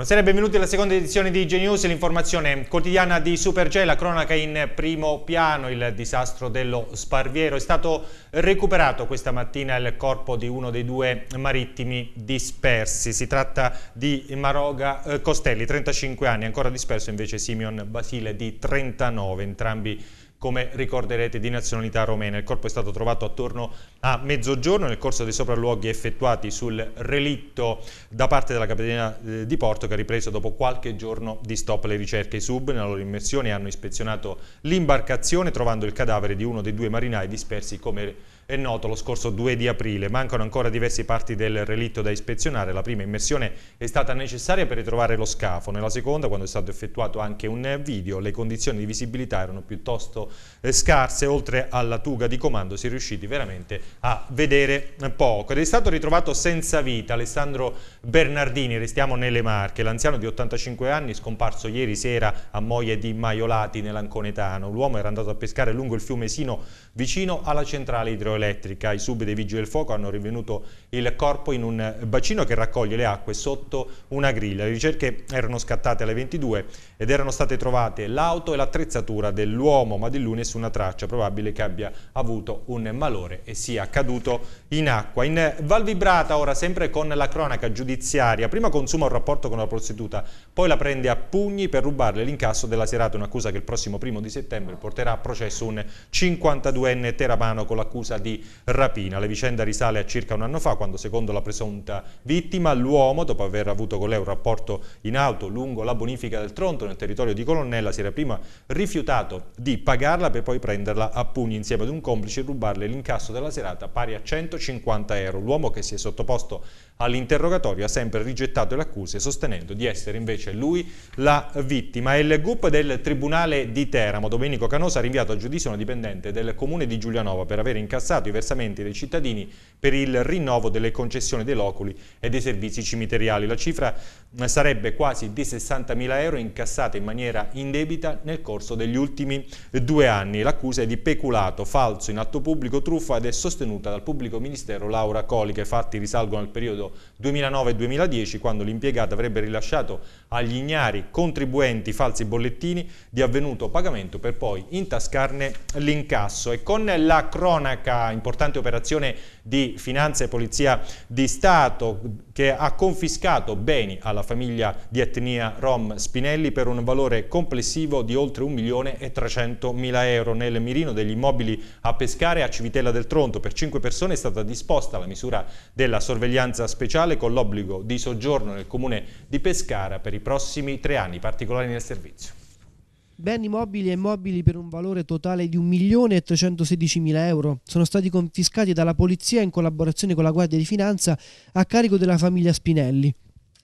Buonasera e benvenuti alla seconda edizione di G-News, l'informazione quotidiana di Supergel, la cronaca in primo piano, il disastro dello Sparviero. È stato recuperato questa mattina il corpo di uno dei due marittimi dispersi. Si tratta di Maroga eh, Costelli, 35 anni, ancora disperso invece Simeon Basile di 39, entrambi come ricorderete, di nazionalità romena. Il corpo è stato trovato attorno a mezzogiorno nel corso dei sopralluoghi effettuati sul relitto da parte della Capitania eh, di Porto che ha ripreso dopo qualche giorno di stop le ricerche. I sub nella loro immersione hanno ispezionato l'imbarcazione trovando il cadavere di uno dei due marinai dispersi come è noto lo scorso 2 di aprile. Mancano ancora diversi parti del relitto da ispezionare. La prima immersione è stata necessaria per ritrovare lo scafo. Nella seconda, quando è stato effettuato anche un video, le condizioni di visibilità erano piuttosto eh, scarse. Oltre alla tuga di comando si è riusciti veramente a vedere poco. Ed è stato ritrovato senza vita Alessandro Bernardini. Restiamo nelle Marche. L'anziano di 85 anni, scomparso ieri sera a moglie di Maiolati, nell'Anconetano. L'uomo era andato a pescare lungo il fiume Sino, vicino alla centrale idroelettrica idroelettrica. I sub dei Vigili del Fuoco hanno rinvenuto il corpo in un bacino che raccoglie le acque sotto una griglia. Le ricerche erano scattate alle 22 ed erano state trovate l'auto e l'attrezzatura dell'uomo, ma di lui nessuna traccia. Probabile che abbia avuto un malore e sia caduto in acqua. In eh, Val Vibrata ora sempre con la cronaca giudiziaria, prima consuma un rapporto con la prostituta, poi la prende a pugni per rubarle l'incasso della serata, un'accusa che il prossimo primo di settembre porterà a processo un 52enne teramano con l'accusa di rapina. La vicenda risale a circa un anno fa quando secondo la presunta vittima l'uomo, dopo aver avuto con lei un rapporto in auto lungo la bonifica del Tronto nel territorio di Colonnella, si era prima rifiutato di pagarla per poi prenderla a pugni insieme ad un complice e rubarle l'incasso della serata pari a 100 150 euro. L'uomo che si è sottoposto All'interrogatorio ha sempre rigettato le accuse sostenendo di essere invece lui la vittima. Il GUP del Tribunale di Teramo, Domenico Canosa, ha rinviato a giudizio una dipendente del Comune di Giulianova per aver incassato i versamenti dei cittadini per il rinnovo delle concessioni dei loculi e dei servizi cimiteriali. La cifra sarebbe quasi di 60.000 euro incassate in maniera indebita nel corso degli ultimi due anni. L'accusa è di peculato, falso in atto pubblico, truffa ed è sostenuta dal pubblico ministero Laura Coli che i fatti risalgono al periodo 2009-2010 quando l'impiegata avrebbe rilasciato agli ignari contribuenti falsi bollettini di avvenuto pagamento per poi intascarne l'incasso. E con la cronaca, importante operazione di Finanza e Polizia di Stato che ha confiscato beni alla famiglia di etnia Rom Spinelli per un valore complessivo di oltre 1 milione e 300 mila euro. Nel mirino degli immobili a Pescare a Civitella del Tronto per 5 persone è stata disposta la misura della sorveglianza speciale con l'obbligo di soggiorno nel comune di Pescara per i prossimi tre anni. Particolari nel servizio. Beni mobili e immobili per un valore totale di 1.316.000 euro sono stati confiscati dalla polizia in collaborazione con la Guardia di Finanza a carico della famiglia Spinelli.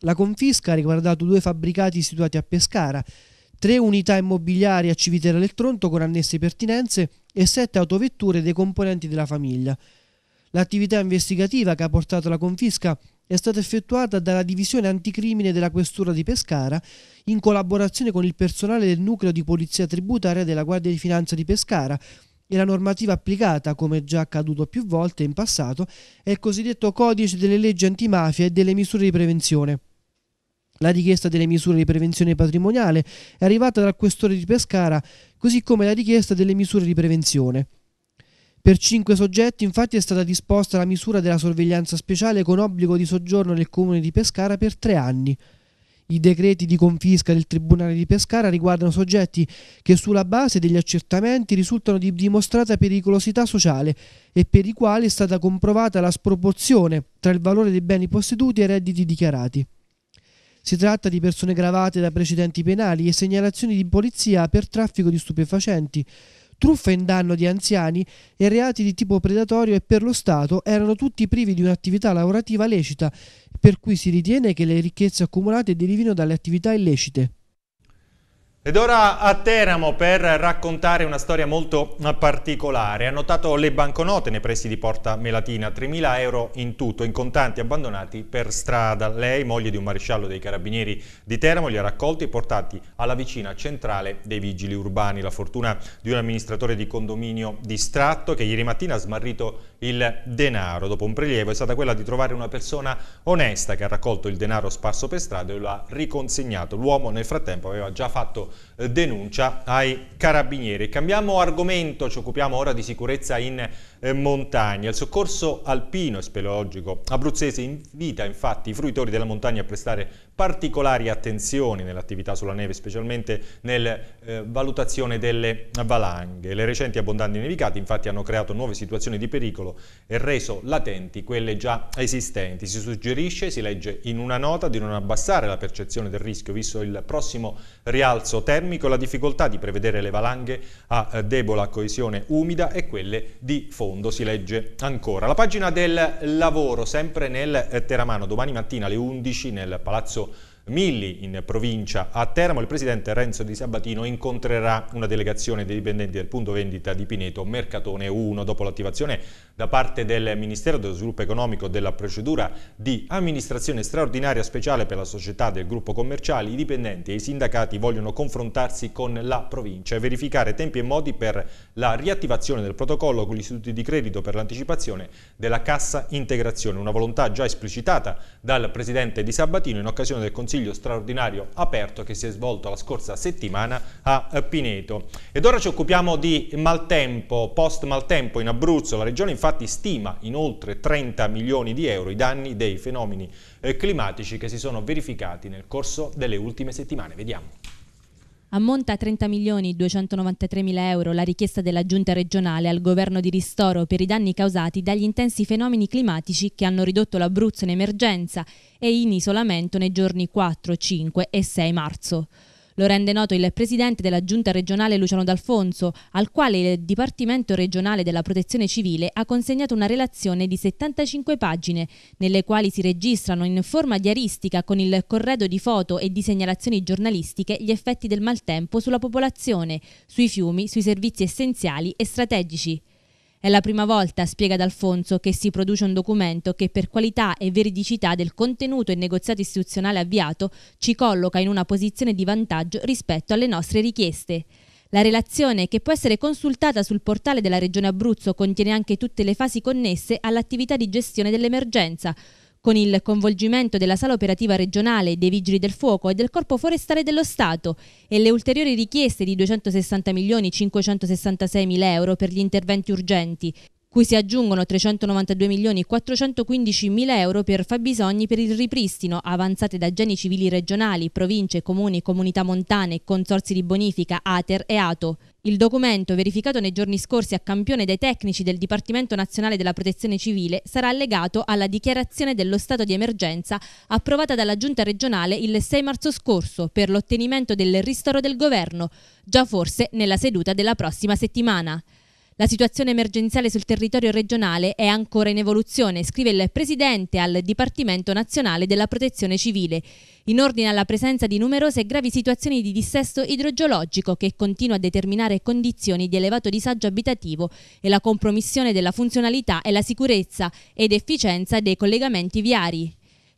La confisca ha riguardato due fabbricati situati a Pescara, tre unità immobiliari a Civitera del Tronto con annesse pertinenze e sette autovetture dei componenti della famiglia. L'attività investigativa che ha portato alla confisca è stata effettuata dalla divisione anticrimine della Questura di Pescara in collaborazione con il personale del nucleo di polizia tributaria della Guardia di Finanza di Pescara e la normativa applicata, come già accaduto più volte in passato, è il cosiddetto codice delle leggi antimafia e delle misure di prevenzione. La richiesta delle misure di prevenzione patrimoniale è arrivata dal questore di Pescara, così come la richiesta delle misure di prevenzione. Per cinque soggetti infatti è stata disposta la misura della sorveglianza speciale con obbligo di soggiorno nel comune di Pescara per tre anni. I decreti di confisca del Tribunale di Pescara riguardano soggetti che sulla base degli accertamenti risultano di dimostrata pericolosità sociale e per i quali è stata comprovata la sproporzione tra il valore dei beni posseduti e i redditi dichiarati. Si tratta di persone gravate da precedenti penali e segnalazioni di polizia per traffico di stupefacenti, truffa in danno di anziani e reati di tipo predatorio e per lo Stato erano tutti privi di un'attività lavorativa lecita, per cui si ritiene che le ricchezze accumulate derivino dalle attività illecite. Ed ora a Teramo per raccontare una storia molto particolare. Ha notato le banconote nei pressi di Porta Melatina, 3.000 euro in tutto, in contanti abbandonati per strada. Lei, moglie di un maresciallo dei carabinieri di Teramo, li ha raccolti e portati alla vicina centrale dei vigili urbani. La fortuna di un amministratore di condominio distratto che ieri mattina ha smarrito il denaro. Dopo un prelievo è stata quella di trovare una persona onesta che ha raccolto il denaro sparso per strada e lo ha riconsegnato. L'uomo nel frattempo aveva già fatto eh, denuncia ai carabinieri. Cambiamo argomento, ci occupiamo ora di sicurezza in eh, montagna. Il soccorso alpino e speleologico abruzzese invita infatti i fruitori della montagna a prestare particolari attenzioni nell'attività sulla neve, specialmente nella eh, valutazione delle valanghe. Le recenti abbondanti nevicate infatti hanno creato nuove situazioni di pericolo e reso latenti quelle già esistenti. Si suggerisce, si legge in una nota, di non abbassare la percezione del rischio visto il prossimo rialzo termico e la difficoltà di prevedere le valanghe a eh, debola coesione umida e quelle di fondo, si legge ancora. La pagina del lavoro, sempre nel eh, Teramano, domani mattina alle 11 nel Palazzo Milli in provincia a Teramo, il presidente Renzo Di Sabatino incontrerà una delegazione dei dipendenti del punto vendita di Pineto Mercatone 1 dopo l'attivazione da parte del Ministero dello Sviluppo Economico della procedura di amministrazione straordinaria speciale per la società del gruppo commerciale, i dipendenti e i sindacati vogliono confrontarsi con la provincia e verificare tempi e modi per la riattivazione del protocollo con gli istituti di credito per l'anticipazione della cassa integrazione, una volontà già esplicitata dal Presidente di Sabatino in occasione del Consiglio straordinario aperto che si è svolto la scorsa settimana a Pineto. Ed ora ci occupiamo di maltempo, post maltempo in Abruzzo, la regione infatti infatti stima in oltre 30 milioni di euro i danni dei fenomeni eh, climatici che si sono verificati nel corso delle ultime settimane. Vediamo. Ammonta a 30 milioni 293 mila euro la richiesta della Giunta regionale al governo di ristoro per i danni causati dagli intensi fenomeni climatici che hanno ridotto l'Abruzzo in emergenza e in isolamento nei giorni 4, 5 e 6 marzo. Lo rende noto il presidente della giunta regionale Luciano D'Alfonso, al quale il Dipartimento regionale della protezione civile ha consegnato una relazione di 75 pagine, nelle quali si registrano in forma diaristica con il corredo di foto e di segnalazioni giornalistiche gli effetti del maltempo sulla popolazione, sui fiumi, sui servizi essenziali e strategici. È la prima volta, spiega D'Alfonso, che si produce un documento che per qualità e veridicità del contenuto e negoziato istituzionale avviato ci colloca in una posizione di vantaggio rispetto alle nostre richieste. La relazione, che può essere consultata sul portale della Regione Abruzzo, contiene anche tutte le fasi connesse all'attività di gestione dell'emergenza, con il coinvolgimento della Sala Operativa Regionale, dei Vigili del Fuoco e del Corpo Forestale dello Stato e le ulteriori richieste di 260 milioni 566 mila euro per gli interventi urgenti, cui si aggiungono 392 milioni e 415 mila euro per fabbisogni per il ripristino avanzate da geni civili regionali, province, comuni, comunità montane, consorsi di bonifica, ATER e ATO. Il documento, verificato nei giorni scorsi a campione dai tecnici del Dipartimento Nazionale della Protezione Civile, sarà allegato alla dichiarazione dello stato di emergenza approvata dalla Giunta regionale il 6 marzo scorso per l'ottenimento del ristoro del governo, già forse nella seduta della prossima settimana. La situazione emergenziale sul territorio regionale è ancora in evoluzione, scrive il Presidente al Dipartimento Nazionale della Protezione Civile, in ordine alla presenza di numerose e gravi situazioni di dissesto idrogeologico che continua a determinare condizioni di elevato disagio abitativo e la compromissione della funzionalità e la sicurezza ed efficienza dei collegamenti viari.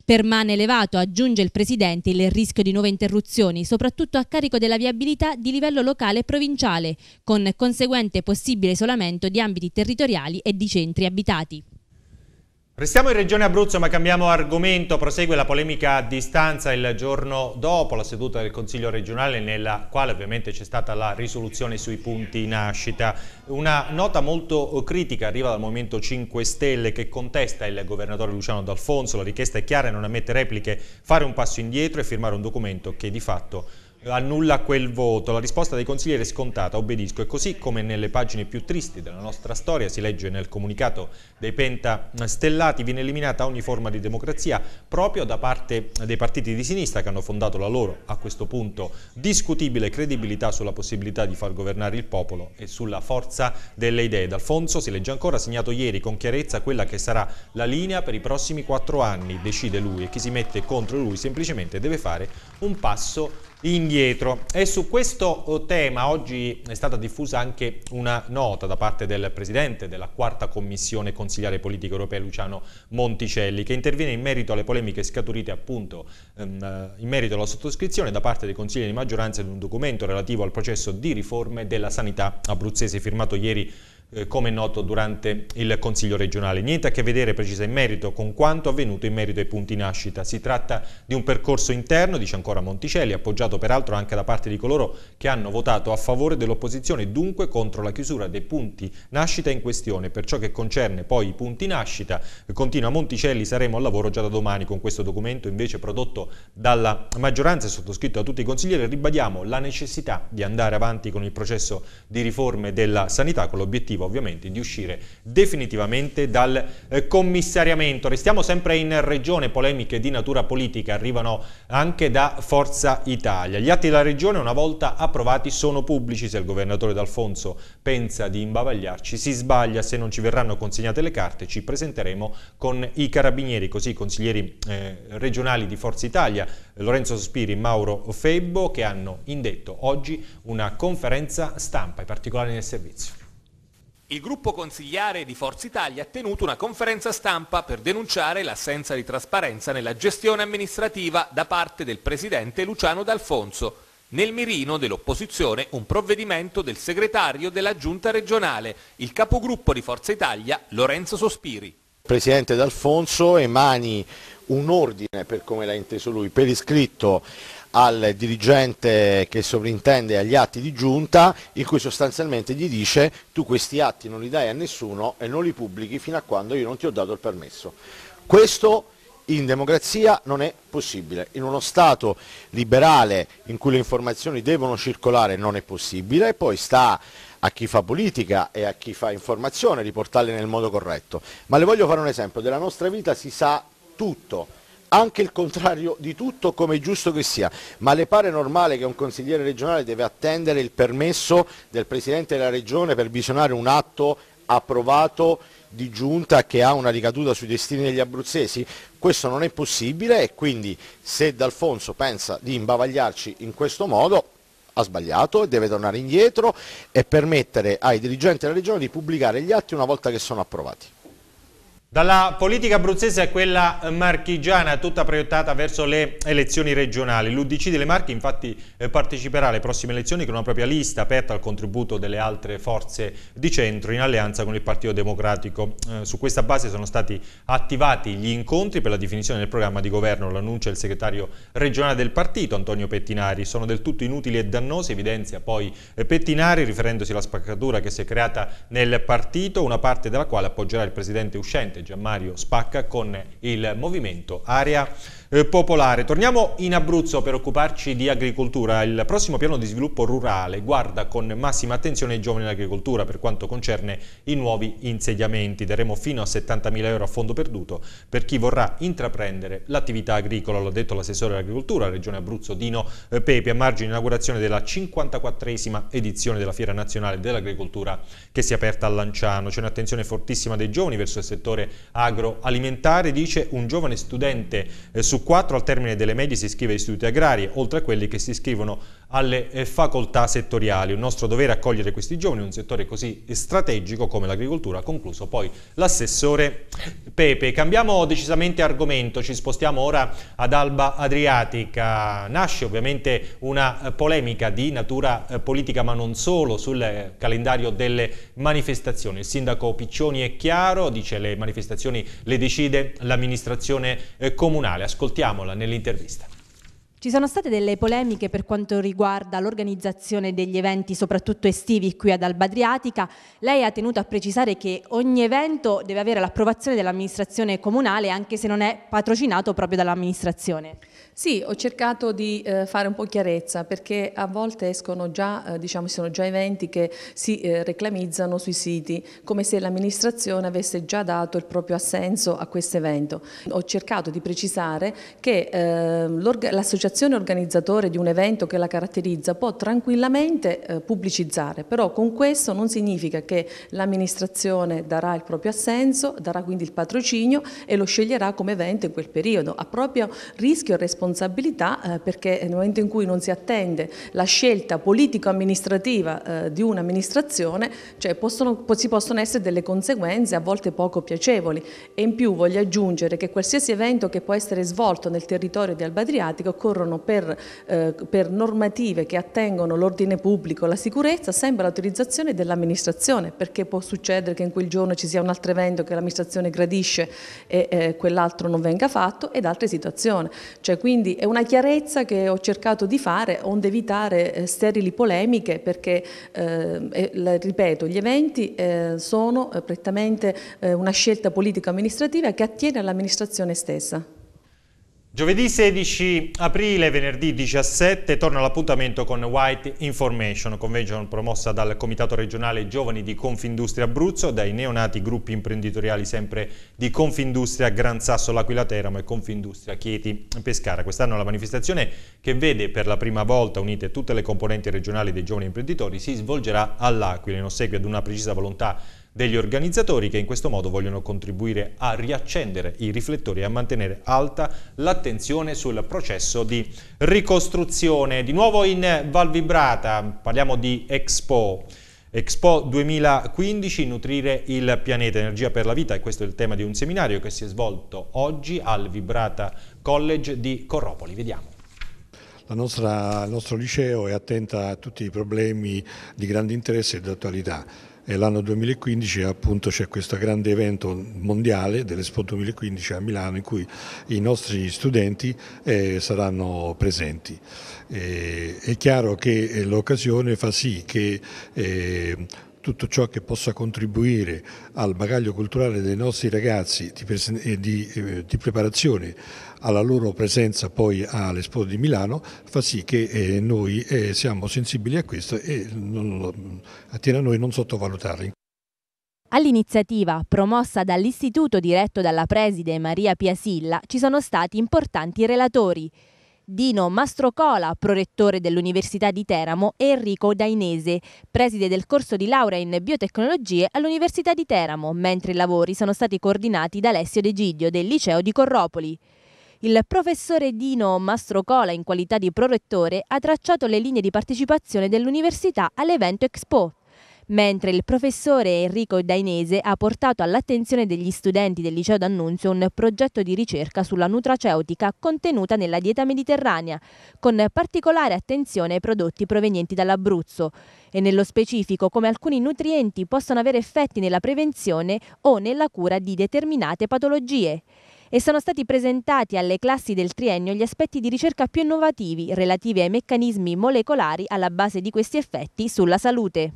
Permane elevato, aggiunge il Presidente, il rischio di nuove interruzioni, soprattutto a carico della viabilità di livello locale e provinciale, con conseguente possibile isolamento di ambiti territoriali e di centri abitati. Restiamo in regione Abruzzo ma cambiamo argomento, prosegue la polemica a distanza il giorno dopo la seduta del Consiglio regionale nella quale ovviamente c'è stata la risoluzione sui punti nascita. Una nota molto critica arriva dal Movimento 5 Stelle che contesta il governatore Luciano D'Alfonso, la richiesta è chiara e non ammette repliche, fare un passo indietro e firmare un documento che di fatto annulla quel voto. La risposta dei consiglieri è scontata, obbedisco. E così come nelle pagine più tristi della nostra storia si legge nel comunicato dei penta stellati, viene eliminata ogni forma di democrazia proprio da parte dei partiti di sinistra che hanno fondato la loro, a questo punto, discutibile credibilità sulla possibilità di far governare il popolo e sulla forza delle idee. D'Alfonso, si legge ancora, segnato ieri con chiarezza quella che sarà la linea per i prossimi quattro anni, decide lui e chi si mette contro lui semplicemente deve fare un passo indietro. E su questo eh, tema oggi è stata diffusa anche una nota da parte del Presidente della quarta commissione Consigliare politica europea Luciano Monticelli che interviene in merito alle polemiche scaturite appunto ehm, eh, in merito alla sottoscrizione da parte dei consiglieri di maggioranza di un documento relativo al processo di riforme della sanità abruzzese firmato ieri eh, come è noto durante il Consiglio regionale. Niente a che vedere precisa in merito con quanto avvenuto in merito ai punti nascita. Si tratta di un percorso interno, dice ancora Monticelli, appoggiato peraltro anche da parte di coloro che hanno votato a favore dell'opposizione, e dunque contro la chiusura dei punti nascita in questione. Per ciò che concerne poi i punti nascita, continua Monticelli, saremo al lavoro già da domani con questo documento invece prodotto dalla maggioranza e sottoscritto da tutti i consiglieri. Ribadiamo la necessità di andare avanti con il processo di riforme della sanità con l'obiettivo l'obiettivo ovviamente di uscire definitivamente dal eh, commissariamento. Restiamo sempre in regione, polemiche di natura politica arrivano anche da Forza Italia. Gli atti della regione una volta approvati sono pubblici, se il governatore D'Alfonso pensa di imbavagliarci si sbaglia, se non ci verranno consegnate le carte ci presenteremo con i carabinieri, così i consiglieri eh, regionali di Forza Italia, Lorenzo Spiri e Mauro Febbo che hanno indetto oggi una conferenza stampa, i particolari nel servizio. Il gruppo consigliare di Forza Italia ha tenuto una conferenza stampa per denunciare l'assenza di trasparenza nella gestione amministrativa da parte del presidente Luciano D'Alfonso. Nel mirino dell'opposizione un provvedimento del segretario della giunta regionale, il capogruppo di Forza Italia Lorenzo Sospiri. Il presidente D'Alfonso emani un ordine, per come l'ha inteso lui, per iscritto al dirigente che sovrintende agli atti di giunta in cui sostanzialmente gli dice tu questi atti non li dai a nessuno e non li pubblichi fino a quando io non ti ho dato il permesso. Questo in democrazia non è possibile, in uno Stato liberale in cui le informazioni devono circolare non è possibile e poi sta a chi fa politica e a chi fa informazione riportarle nel modo corretto. Ma le voglio fare un esempio, della nostra vita si sa tutto, anche il contrario di tutto come è giusto che sia, ma le pare normale che un consigliere regionale deve attendere il permesso del Presidente della Regione per visionare un atto approvato di giunta che ha una ricaduta sui destini degli abruzzesi? Questo non è possibile e quindi se D'Alfonso pensa di imbavagliarci in questo modo ha sbagliato e deve tornare indietro e permettere ai dirigenti della Regione di pubblicare gli atti una volta che sono approvati. Dalla politica abruzzese a quella marchigiana, tutta proiettata verso le elezioni regionali. L'Udc delle Marche infatti eh, parteciperà alle prossime elezioni con una propria lista aperta al contributo delle altre forze di centro in alleanza con il Partito Democratico. Eh, su questa base sono stati attivati gli incontri per la definizione del programma di governo, l'annuncia il segretario regionale del partito Antonio Pettinari. Sono del tutto inutili e dannosi, evidenzia poi eh, Pettinari riferendosi alla spaccatura che si è creata nel partito, una parte della quale appoggerà il presidente uscente Gianmario Spacca con il movimento Area eh, popolare. Torniamo in Abruzzo per occuparci di agricoltura. Il prossimo piano di sviluppo rurale guarda con massima attenzione ai giovani in per quanto concerne i nuovi insediamenti. Daremo fino a 70.000 euro a fondo perduto per chi vorrà intraprendere l'attività agricola, l'ha detto l'assessore dell'agricoltura, Regione Abruzzo Dino eh, Pepi, a margine inaugurazione della 54esima edizione della Fiera Nazionale dell'Agricoltura che si è aperta a Lanciano. C'è un'attenzione fortissima dei giovani verso il settore agroalimentare, dice un giovane studente eh, su su 4 al termine delle medie si iscrive a istituti agrari, oltre a quelli che si iscrivono alle eh, facoltà settoriali. Un nostro dovere accogliere questi giovani in un settore così strategico come l'agricoltura, ha concluso poi l'assessore Pepe. Cambiamo decisamente argomento, ci spostiamo ora ad Alba Adriatica. Nasce ovviamente una eh, polemica di natura eh, politica, ma non solo, sul calendario delle manifestazioni. Il sindaco Piccioni è chiaro, dice le manifestazioni le decide l'amministrazione comunale. Ascoltiamola nell'intervista. Ci sono state delle polemiche per quanto riguarda l'organizzazione degli eventi, soprattutto estivi, qui ad Alba Adriatica. Lei ha tenuto a precisare che ogni evento deve avere l'approvazione dell'amministrazione comunale, anche se non è patrocinato proprio dall'amministrazione. Sì, ho cercato di eh, fare un po' chiarezza, perché a volte escono già, eh, diciamo, sono già eventi che si eh, reclamizzano sui siti, come se l'amministrazione avesse già dato il proprio assenso a questo evento. Ho cercato di precisare che ehm, l'associazione l'associazione organizzatore di un evento che la caratterizza può tranquillamente eh, pubblicizzare, però con questo non significa che l'amministrazione darà il proprio assenso, darà quindi il patrocinio e lo sceglierà come evento in quel periodo, a proprio rischio e responsabilità eh, perché nel momento in cui non si attende la scelta politico-amministrativa eh, di un'amministrazione cioè possono, si possono essere delle conseguenze a volte poco piacevoli e in più voglio aggiungere che qualsiasi evento che può essere svolto nel territorio di Alba Adriatico ricorrono per, eh, per normative che attengono l'ordine pubblico, la sicurezza, sempre l'autorizzazione dell'amministrazione, perché può succedere che in quel giorno ci sia un altro evento che l'amministrazione gradisce e eh, quell'altro non venga fatto ed altre situazioni. Cioè, quindi è una chiarezza che ho cercato di fare onde evitare eh, sterili polemiche perché, eh, ripeto, gli eventi eh, sono eh, prettamente una scelta politico-amministrativa che attiene all'amministrazione stessa. Giovedì 16 aprile venerdì 17 torna l'appuntamento con White Information, convention promossa dal Comitato regionale Giovani di Confindustria Abruzzo, dai neonati gruppi imprenditoriali sempre di Confindustria Gran Sasso L'Aquila Teramo e Confindustria Chieti Pescara. Quest'anno la manifestazione, che vede per la prima volta unite tutte le componenti regionali dei giovani imprenditori, si svolgerà all'Aquila in ossequio ad una precisa volontà degli organizzatori che in questo modo vogliono contribuire a riaccendere i riflettori e a mantenere alta l'attenzione sul processo di ricostruzione. Di nuovo in Val Vibrata parliamo di Expo. Expo 2015, nutrire il pianeta, energia per la vita, e questo è il tema di un seminario che si è svolto oggi al Vibrata College di Corropoli. Vediamo. La Nostra, il nostro liceo è attenta a tutti i problemi di grande interesse e d'attualità l'anno 2015 appunto c'è questo grande evento mondiale dell'Expo 2015 a Milano in cui i nostri studenti eh, saranno presenti. Eh, è chiaro che eh, l'occasione fa sì che eh, tutto ciò che possa contribuire al bagaglio culturale dei nostri ragazzi di, eh, di, eh, di preparazione alla loro presenza poi all'Expo di Milano fa sì che eh, noi eh, siamo sensibili a questo e non, attiene a noi non sottovalutarli. All'iniziativa, promossa dall'istituto diretto dalla preside Maria Piasilla, ci sono stati importanti relatori. Dino Mastrocola, prorettore dell'Università di Teramo, e Enrico Dainese, preside del corso di laurea in biotecnologie all'Università di Teramo, mentre i lavori sono stati coordinati da Alessio De Giglio del Liceo di Corropoli. Il professore Dino Mastrocola, in qualità di prorettore, ha tracciato le linee di partecipazione dell'università all'evento Expo, mentre il professore Enrico Dainese ha portato all'attenzione degli studenti del liceo d'Annunzio un progetto di ricerca sulla nutraceutica contenuta nella dieta mediterranea, con particolare attenzione ai prodotti provenienti dall'Abruzzo e nello specifico come alcuni nutrienti possono avere effetti nella prevenzione o nella cura di determinate patologie e sono stati presentati alle classi del triennio gli aspetti di ricerca più innovativi relativi ai meccanismi molecolari alla base di questi effetti sulla salute.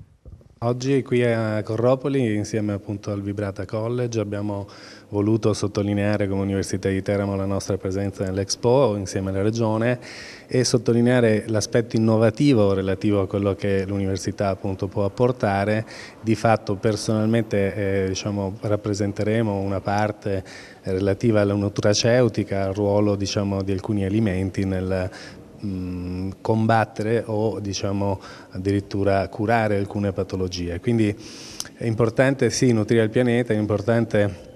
Oggi qui a Corropoli insieme al Vibrata College abbiamo voluto sottolineare come Università di Teramo la nostra presenza nell'Expo insieme alla Regione e sottolineare l'aspetto innovativo relativo a quello che l'Università può apportare. Di fatto personalmente eh, diciamo, rappresenteremo una parte relativa alla all'onutraceutica, al ruolo diciamo, di alcuni alimenti nel mh, mm, combattere o diciamo, addirittura curare alcune patologie. Quindi è importante sì nutrire il pianeta, è importante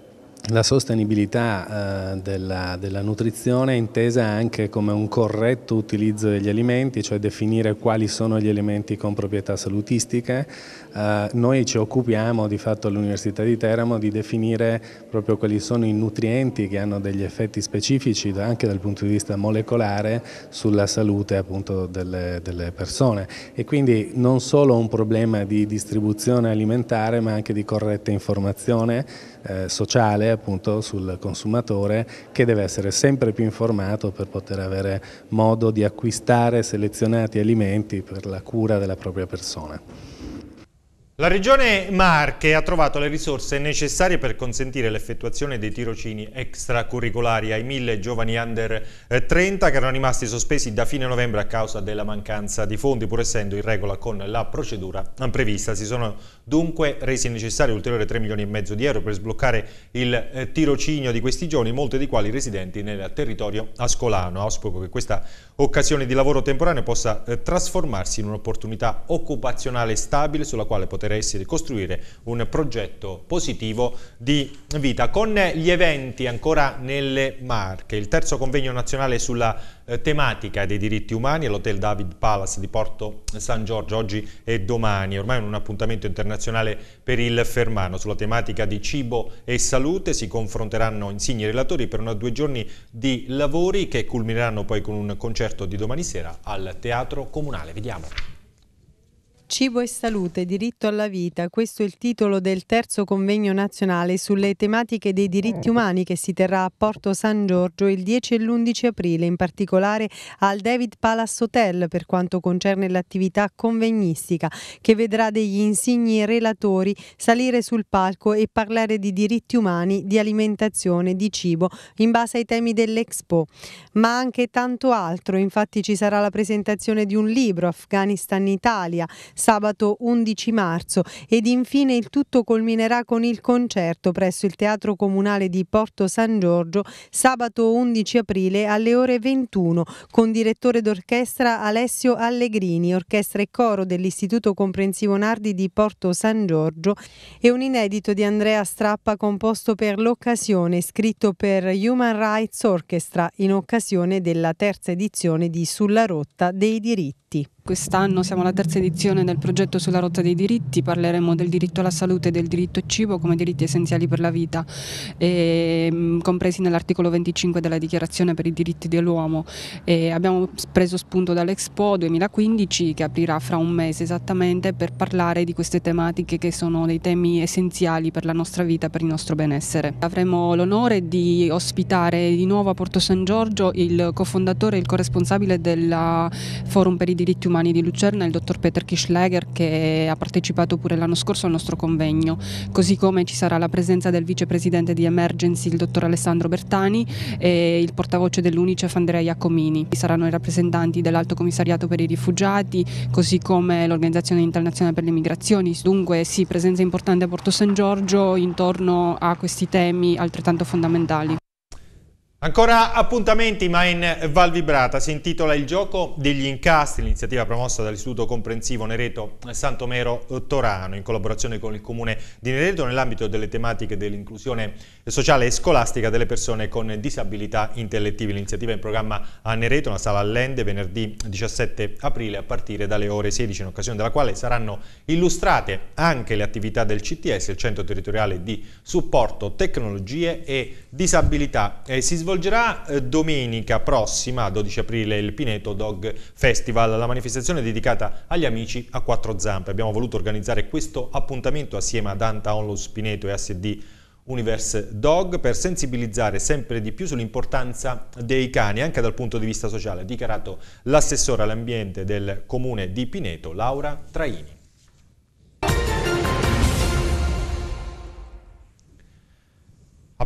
la sostenibilità eh, della, della, nutrizione intesa anche come un corretto utilizzo degli alimenti, cioè definire quali sono gli alimenti con proprietà salutistiche, eh, noi ci occupiamo di fatto all'Università di Teramo di definire proprio quali sono i nutrienti che hanno degli effetti specifici anche dal punto di vista molecolare sulla salute appunto delle, delle persone e quindi non solo un problema di distribuzione alimentare ma anche di corretta informazione eh, sociale appunto sul consumatore che deve essere sempre più informato per poter avere modo di acquistare selezionati alimenti per la cura della propria persona. La Regione Marche ha trovato le risorse necessarie per consentire l'effettuazione dei tirocini extracurricolari ai mille giovani under 30 eh, che erano rimasti sospesi da fine novembre a causa della mancanza di fondi, pur essendo in regola con la procedura prevista. Si sono dunque resi necessari ulteriori 3 milioni e mezzo di euro per sbloccare il eh, tirocinio di questi giovani, molti dei quali residenti nel territorio ascolano. Auspico che questa occasione di lavoro temporaneo possa eh, trasformarsi in un'opportunità occupazionale stabile sulla quale poter poter essere costruire un progetto positivo di vita. Con gli eventi ancora nelle Marche, il terzo convegno nazionale sulla eh, tematica dei diritti umani all'Hotel David Palace di Porto San Giorgio oggi e domani, ormai è un appuntamento internazionale per il Fermano sulla tematica di cibo e salute, si confronteranno insigni relatori per una, due giorni di lavori che culmineranno poi con un concerto di domani sera al Teatro Comunale. Vediamo. Cibo e salute, diritto alla vita, questo è il titolo del terzo convegno nazionale sulle tematiche dei diritti umani che si terrà a Porto San Giorgio il 10 e l'11 aprile, in particolare al David Palace Hotel per quanto concerne l'attività convegnistica, che vedrà degli insigni relatori salire sul palco e parlare di diritti umani, di alimentazione, di cibo, in base ai temi dell'Expo, ma anche tanto altro, infatti ci sarà la presentazione di un libro, Afghanistan Italia, sabato 11 marzo ed infine il tutto culminerà con il concerto presso il Teatro Comunale di Porto San Giorgio sabato 11 aprile alle ore 21 con direttore d'orchestra Alessio Allegrini, orchestra e coro dell'Istituto Comprensivo Nardi di Porto San Giorgio e un inedito di Andrea Strappa composto per l'occasione, scritto per Human Rights Orchestra in occasione della terza edizione di Sulla rotta dei diritti diritti. Quest'anno siamo alla terza edizione del progetto sulla rotta dei diritti, parleremo del diritto alla salute e del diritto al cibo come diritti essenziali per la vita, e, ehm, compresi nell'articolo 25 della Dichiarazione per i diritti dell'uomo. E abbiamo preso spunto dall'Expo 2015 che aprirà fra un mese esattamente per parlare di queste tematiche che sono dei temi essenziali per la nostra vita, per il nostro benessere. Avremo l'onore di ospitare di nuovo a Porto San Giorgio il cofondatore e il corresponsabile del Forum per i diritti diritti umani di Lucerna, il dottor Peter Kischlager, che ha partecipato pure l'anno scorso al nostro convegno, così come ci sarà la presenza del vicepresidente di Emergency, il dottor Alessandro Bertani, e il portavoce dell'UNICEF Andrea Iacomini. Ci saranno i rappresentanti dell'Alto Commissariato per i Rifugiati, così come l'Organizzazione Internazionale per le Migrazioni. Dunque sì, presenza importante a Porto San Giorgio intorno a questi temi altrettanto fondamentali. Ancora appuntamenti ma in Val Vibrata si intitola Il gioco degli incastri, iniziativa promossa dall'Istituto Comprensivo Nereto Santomero Torano in collaborazione con il Comune di Nereto nell'ambito delle tematiche dell'inclusione sociale e scolastica delle persone con disabilità intellettive. L'iniziativa è in programma a Nereto, una sala all'Ende, venerdì 17 aprile a partire dalle ore 16 in occasione della quale saranno illustrate anche le attività del CTS, il Centro Territoriale di Supporto Tecnologie e Disabilità. Eh, si svolge svolgerà eh, domenica prossima, 12 aprile, il Pineto Dog Festival, la manifestazione dedicata agli amici a quattro zampe. Abbiamo voluto organizzare questo appuntamento assieme ad Anta Onlus Pineto e SD Universe Dog per sensibilizzare sempre di più sull'importanza dei cani anche dal punto di vista sociale, ha dichiarato l'assessore all'ambiente del comune di Pineto, Laura Traini.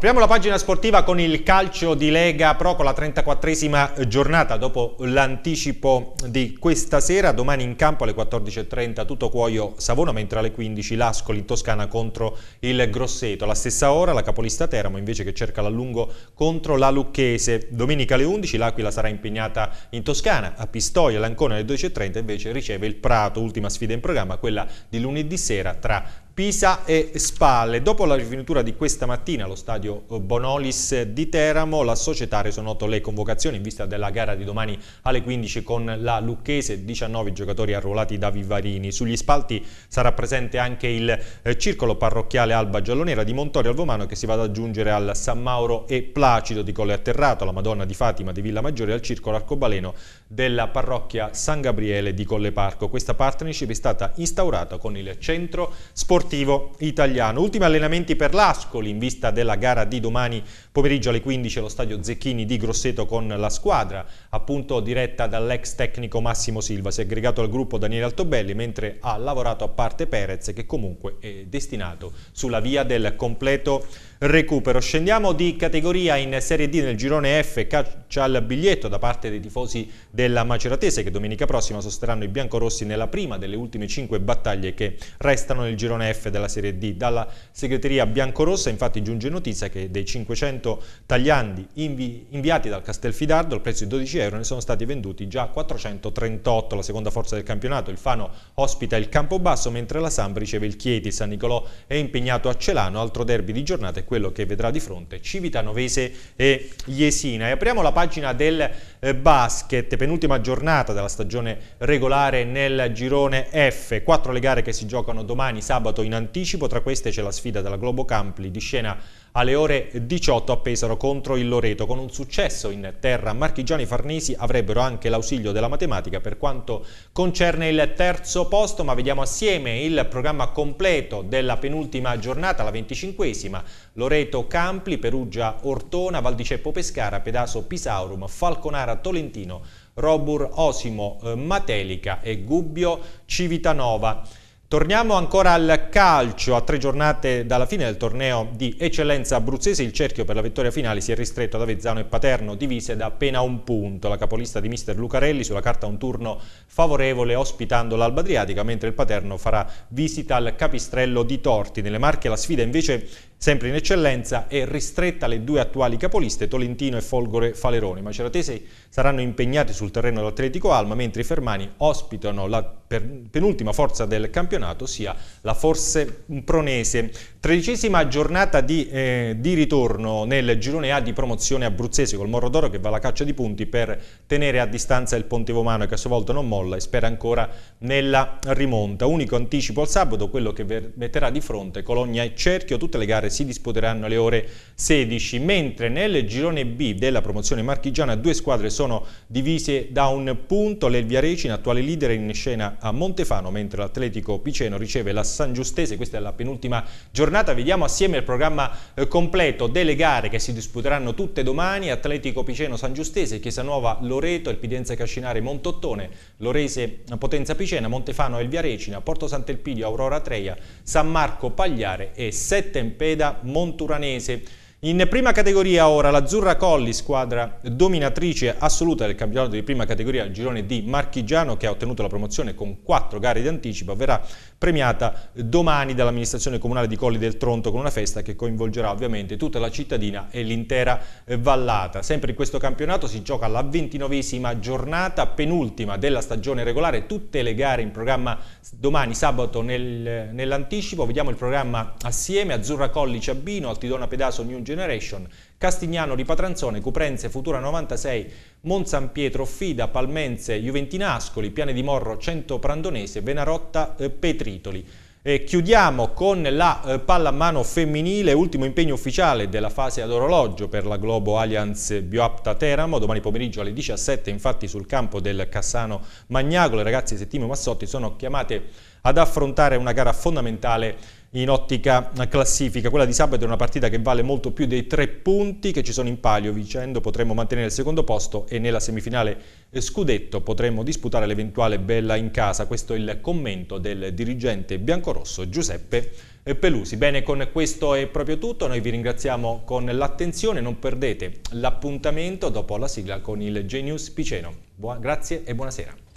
Apriamo la pagina sportiva con il calcio di Lega Pro con la 34esima giornata dopo l'anticipo di questa sera, domani in campo alle 14.30 tutto cuoio Savona mentre alle 15 l'Ascoli in Toscana contro il Grosseto, alla stessa ora la capolista Teramo invece che cerca l'allungo contro la Lucchese, domenica alle 11 l'Aquila sarà impegnata in Toscana, a Pistoia, L'Ancona alle 12.30 invece riceve il Prato, ultima sfida in programma quella di lunedì sera tra Pisa e Spalle. Dopo la rifinitura di questa mattina allo stadio Bonolis di Teramo, la società ha reso noto le convocazioni in vista della gara di domani alle 15 con la Lucchese, 19 giocatori arruolati da Vivarini. Sugli spalti sarà presente anche il eh, circolo parrocchiale Alba Giallonera di Montorio Alvomano che si va ad aggiungere al San Mauro e Placido di Colle Atterrato, la Madonna di Fatima di Villa Maggiore e al circolo Arcobaleno della parrocchia San Gabriele di Colle Parco. Questa partnership è stata instaurata con il Centro Sportivo sportivo italiano. Ultimi allenamenti per l'Ascoli in vista della gara di domani Pomeriggio alle 15 allo stadio Zecchini di Grosseto con la squadra, appunto diretta dall'ex tecnico Massimo Silva, si è aggregato al gruppo Daniele Altobelli, mentre ha lavorato a parte Perez che comunque è destinato sulla via del completo recupero. Scendiamo di categoria in Serie D nel girone F, caccia al biglietto da parte dei tifosi della Maceratese che domenica prossima sosterranno i biancorossi nella prima delle ultime 5 battaglie che restano nel girone F della Serie D. Dalla segreteria biancorossa infatti giunge notizia che dei 500 100 tagliandi invi inviati dal Castelfidardo al prezzo di 12 euro, ne sono stati venduti già 438, la seconda forza del campionato. Il Fano ospita il Campobasso, mentre la Samp riceve il Chieti. San Nicolò è impegnato a Celano, altro derby di giornata è quello che vedrà di fronte Civitanovese e Jesina. E apriamo la pagina del eh, basket, penultima giornata della stagione regolare nel girone F. Quattro le gare che si giocano domani, sabato in anticipo, tra queste c'è la sfida della Globo Campli di scena alle ore 18 a Pesaro contro il Loreto. Con un successo in terra marchigiani farnesi avrebbero anche l'ausilio della matematica per quanto concerne il terzo posto, ma vediamo assieme il programma completo della penultima giornata, la 25esima. Loreto Campli, Perugia Ortona, Valdiceppo Pescara, Pedaso Pisaurum, Falconara Tolentino, Robur Osimo eh, Matelica e Gubbio Civitanova. Torniamo ancora al calcio, a tre giornate dalla fine del torneo di eccellenza abruzzese, il cerchio per la vittoria finale si è ristretto ad Avezzano e Paterno, divise da appena un punto. La capolista di mister Lucarelli sulla carta un turno favorevole ospitando l'Alba Adriatica, mentre il Paterno farà visita al Capistrello di Torti. Nelle Marche la sfida invece sempre in eccellenza, e ristretta alle due attuali capoliste, Tolentino e Folgore Falerone. Maceratese saranno impegnati sul terreno dell'Atletico Alma, mentre i fermani ospitano la penultima forza del campionato, ossia la Forse Pronese. Tredicesima giornata di, eh, di ritorno nel girone A di promozione abruzzese col Morro d'Oro che va alla caccia di punti per tenere a distanza il Ponte Vomano che a sua volta non molla e spera ancora nella rimonta. Unico anticipo al sabato, quello che metterà di fronte Cologna e Cerchio, tutte le gare giornate si disputeranno alle ore 16, mentre nel girone B della promozione marchigiana due squadre sono divise da un punto, l'Elvia Recina, attuale leader in scena a Montefano, mentre l'Atletico Piceno riceve la San Giustese, questa è la penultima giornata, vediamo assieme il programma eh, completo delle gare che si disputeranno tutte domani, Atletico Piceno San Giustese, Chiesa Nuova Loreto, El Pidenza Cascinare Montottone, Lorese Potenza Picena, Montefano Elvia Recina, Porto Sant'Elpidio Aurora Treia, San Marco Pagliare e Settempede Monturanese in prima categoria ora l'Azzurra Colli, squadra dominatrice assoluta del campionato di prima categoria al girone di Marchigiano che ha ottenuto la promozione con quattro gare di anticipo, verrà premiata domani dall'amministrazione comunale di Colli del Tronto con una festa che coinvolgerà ovviamente tutta la cittadina e l'intera vallata. Sempre in questo campionato si gioca la ventinovesima giornata penultima della stagione regolare, tutte le gare in programma domani sabato nel, nell'anticipo, vediamo il programma assieme Azzurra Colli Ciabbino, Altidona Pedaso, New Generation, Castignano di Patranzone, Cuprenze, Futura 96, Monsan Pietro, Fida, Palmenze, Juventinascoli, Piane di Morro, Cento Prandonese, Venarotta, eh, Petritoli. E chiudiamo con la eh, pallamano femminile, ultimo impegno ufficiale della fase ad orologio per la Globo Alliance Bioapta Teramo, domani pomeriggio alle 17 infatti sul campo del Cassano Magnago, le ragazze Settimo Massotti sono chiamate ad affrontare una gara fondamentale in ottica classifica. Quella di sabato è una partita che vale molto più dei tre punti che ci sono in palio, vincendo potremmo mantenere il secondo posto e nella semifinale eh, scudetto potremmo disputare l'eventuale bella in casa. Questo è il commento del dirigente biancorosso Giuseppe eh, Pelusi. Bene, con questo è proprio tutto, noi vi ringraziamo con l'attenzione, non perdete l'appuntamento dopo la sigla con il Genius Piceno. Buon, grazie e buonasera.